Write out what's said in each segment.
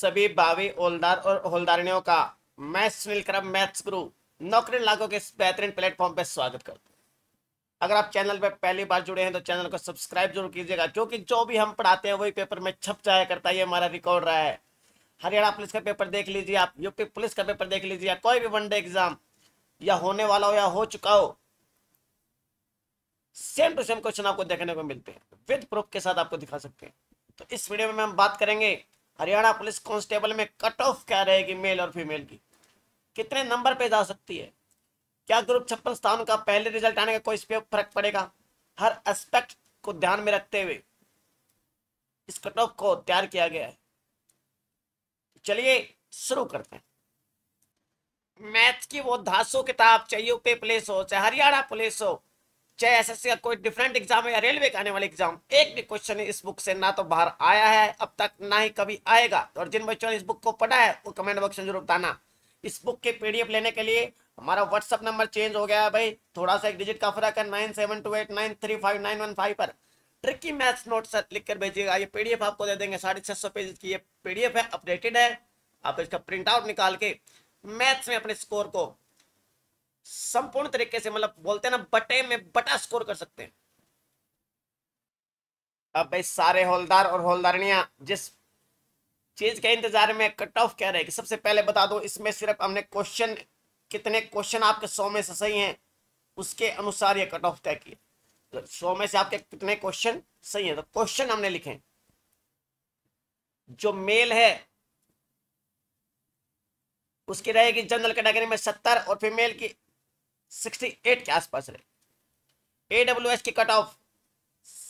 सभी भावी होलदार और होलदारणियों का मैं सुनील मैथ्स गुरु नौकरी लागू के इस बेहतरीन प्लेटफॉर्म पर स्वागत करता हूँ अगर आप चैनल पर पहली बार जुड़े हैं तो चैनल को सब्सक्राइब जरूर कीजिएगा क्योंकि जो भी हम पढ़ाते हैं वही पेपर में छप जाया करता है ये हमारा रिकॉर्ड रहा है हरियाणा पुलिस का पेपर देख लीजिए आप यूपी पुलिस का पेपर देख लीजिए कोई भी वनडे एग्जाम या होने वाला हो या हो चुका हो सेम टू सेम क्वेश्चन आपको देखने को मिलते हैं विद प्रूफ के साथ आपको दिखा सकते हैं तो इस वीडियो में हम बात करेंगे हरियाणा पुलिस कांस्टेबल में कट ऑफ क्या रहेगी मेल और फीमेल की कितने नंबर पे जा सकती है क्या ग्रुप छप्पन स्थान का पहले रिजल्ट आने का कोई फर्क पड़ेगा हर एस्पेक्ट को ध्यान में रखते हुए इस कट ऑफ को तैयार किया गया है चलिए शुरू करते हैं मैथ की वो धासु किताब चाहिए पे प्लेस हो चाहे हरियाणा पुलिस हो चाहे एस एस सी का कोई डिफरेंट एग्जाम है या रेलवे का आने वाले एग्जाम एक भी क्वेश्चन इस बुक से ना तो बाहर आया है अब तक ना ही कभी आएगा तो और जिन बच्चों ने इस बुक को पढ़ा है वो कमेंट बॉक्स में जरूर बताना इस बुक के पीडीएफ लेने के लिए हमारा व्हाट्सअप नंबर चेंज हो गया है भाई थोड़ा सा एक डिजिट का फर्क है nine seven two eight nine three five nine one five पर ट्रिकी मैथ्स नोट सर लिख कर भेजिएगा ये पीडीएफ आपको दे देंगे साढ़े छह सौ पेज की ये पीडीएफ है अपडेटेड है आप इसका प्रिंट आउट निकाल के मैथ्स में अपने स्कोर को संपूर्ण तरीके से मतलब बोलते हैं ना बटे में बटा स्कोर कर सकते हैं अब भाई सारे होलदार और होलदारणिया जिस चीज के इंतजार में कट ऑफ क्या रहेगी सबसे पहले बता दो इसमें सिर्फ हमने क्वेश्चन कितने क्वेश्चन आपके सौ में से सही हैं उसके अनुसार ये कट ऑफ तय किए तो सौ में से आपके कितने क्वेश्चन सही हैं तो क्वेश्चन हमने लिखे जो मेल है उसकी रहेगी जनरल कैटेगरी में सत्तर और फीमेल की 68 के आसपास रहे एडब्ल्यूएस की कट ऑफ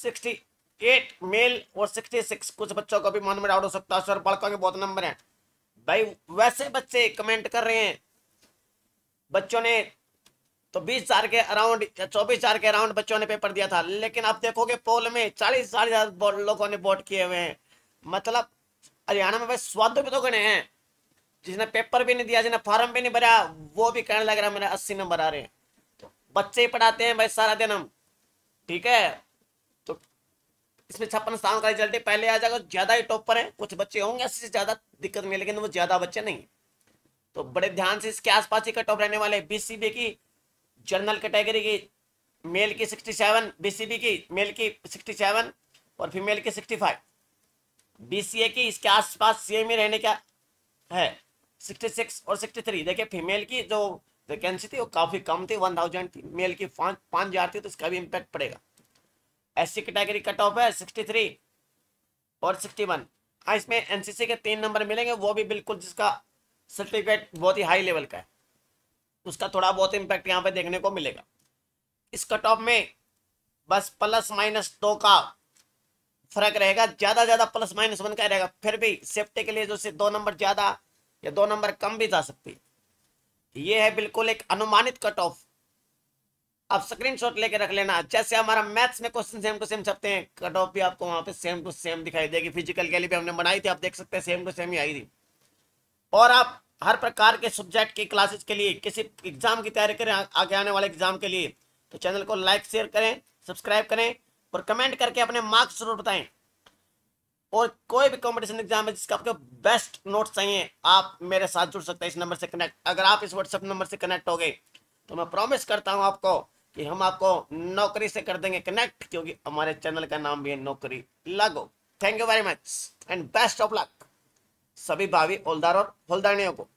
68 मेल और 66 कुछ बच्चों को भी मन में डाउट हो सकता है सर बड़कों के बहुत नंबर हैं भाई वैसे बच्चे कमेंट कर रहे हैं बच्चों ने तो बीस हजार के अराउंड या चौबीस हजार के अराउंड बच्चों ने पेपर दिया था लेकिन आप देखोगे पोल में चालीस साढ़े हजार लोगों ने वोट किए हुए हैं मतलब हरियाणा में भाई स्वाद भी तो गणे हैं जिसने पेपर भी नहीं दिया जिसने फॉर्म भी नहीं भरा वो भी कहने लग रहा है मेरे अस्सी नंबर आ रहे हैं बच्चे पढ़ाते हैं भाई सारा दिन हम ठीक है तो इसमें छप्पन स्थान का रिजल्ट पहले आ जाएगा ज्यादा ही टॉपर है कुछ बच्चे होंगे इससे ज्यादा दिक्कत नहीं लेकिन वो ज्यादा बच्चे नहीं तो बड़े ध्यान से इसके आसपास ही कट ऑफ रहने वाले बीसीबी की जनरल कैटेगरी की मेल की सिक्सटी सेवन बीसीबी की मेल की सिक्सटी सेवन और फीमेल की सिक्सटी 65 बीसीए की इसके आसपास सेम ही रहने का है सिक्सटी सिक्स और सिक्सटी थ्री देखिए फीमेल की जो वैकेंसी थी वो काफ़ी कम थी वन थाउजेंड थी मेल की पांच हज़ार थी तो इसका भी इम्पैक्ट पड़ेगा S C category cut off है सिक्सटी थ्री और सिक्सटी वन हाँ इसमें एन सी सी के तीन नंबर मिलेंगे वो भी बिल्कुल जिसका सर्टिफिकेट बहुत ही हाई लेवल का है उसका थोड़ा बहुत इम्पैक्ट यहाँ पे देखने को मिलेगा इस कट ऑफ में बस प्लस माइनस दो का फर्क रहेगा ज़्यादा ज़्यादा प्लस माइनस वन का रहेगा फिर भी सेफ्टी के लिए जो से दो नंबर ज़्यादा या दो नंबर कम भी जा सकती है ये है बिल्कुल एक अनुमानित कट ऑफ आप स्क्रीनशॉट लेके रख लेना जैसे हमारा मैथ्स में क्वेश्चन सेम टू सेम छपते हैं कट ऑफ भी आपको वहां पे सेम टू सेम दिखाई देगी फिजिकल के लिए भी हमने बनाई थी आप देख सकते हैं सेम टू सेम ही आई थी और आप हर प्रकार के सब्जेक्ट की क्लासेस के लिए किसी एग्जाम की तैयारी करें आगे आने वाले एग्जाम के लिए तो चैनल को लाइक शेयर करें सब्सक्राइब करें और कमेंट करके अपने मार्क्स जरूर बताएं और कोई भी कॉम्पिटिशन एग्जाम है जिसका आपको बेस्ट नोट चाहिए आप मेरे साथ जुड़ सकते हैं इस नंबर से कनेक्ट अगर आप इस व्हाट्सएप नंबर से कनेक्ट हो गए तो मैं प्रॉमिस करता हूँ आपको कि हम आपको नौकरी से कर देंगे कनेक्ट क्योंकि हमारे चैनल का नाम भी है नौकरी लागो thank you very much and best of luck सभी भावी होलदार और होलदारणियों को